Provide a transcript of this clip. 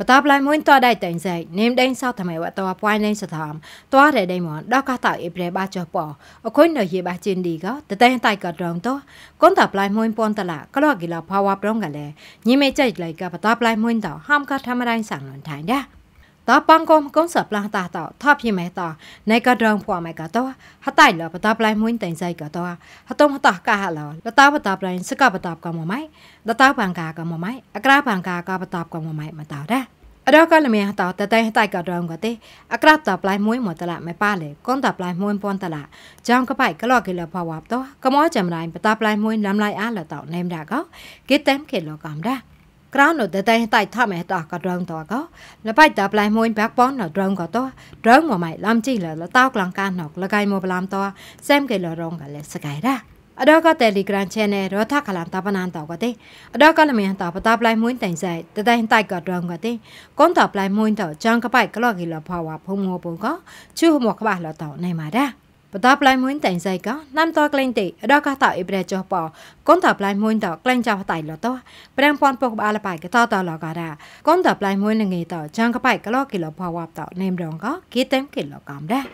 បតាប់ឡៃមួយតដៃតែងសែកនេមដេងសោតម៉ែវតោពួយនេងសធំតរដែលដេងមនដកតអេប្រេបាចោះប៉អខុញនៅយេបាជិនឌីកតតែងតៃកតរងតកូនតាប់ឡៃមួយពនតឡាក្លោគីឡាផាវ៉ាប្រងកលែញីមេចៃឡៃកបតាប់ឡៃមួយតហាំកថាមរៃសាំងនថៃដែរតើបងកុំកុំសាប់ឡាតាតោថប់យីមេតោណៃក៏រងភួមេក៏តោហតៃលបតាប្លៃមួយតែងសៃក៏តោហតុមហតកាហឡលតាបតាប្លៃសកបតាបក៏មកម៉ៃដតាបងកាក៏មកម៉ៃអក្រាបងកាក៏បតាបក៏មកម៉ៃមកតោដែរអរកលមៀតតតៃតៃក៏រងក៏ទេអក្រាប់តប្លៃមួយមកតឡាមេប៉ាលេកូនតប្លៃមួយពនតឡាចំក៏បៃក្លកិលផវ៉ាប់តោកុំចាំរៃបតាប្លៃមួយឡាំឡៃអាលតោណេមដាក៏គេតែមគេលកំដាក្រៅនៅតែតែថមេតក៏រងតក៏លបៃតាប្លៃមួយបាក់ប៉ននៅរងក៏តរងមកម៉ៃឡំជីលលតោក្លងកាណកលកៃមកប្លាំតសែមកេលរងកលសកៃរ៉ាអដក Telegram Channel រដ្ឋកលានតបណានតក៏ទេអដកលមានតបតាប្លៃមួយតែងសៃតតែតែក៏រងក៏ទេកូនតប្លៃមួយតចង់កបៃក្លកីលផវ៉ាភុំងោពងក៏ជួមកក្បះលតណៃម៉ារ៉ាបន្តប្លែងមួយតែងសៃកោណាំតក្លែងតិដកកតអ៊ីប្រេចោប៉កូនតប្លែងមួយតក្លែងចោតៃលតប្រាំងពនពុកបាលបៃកតតលការ៉ាកូនតប្លែងមួយនឹងងេតចងកបៃកលគីឡផវ៉ាប់តនេមរងកគីតេមគីឡកំដែរ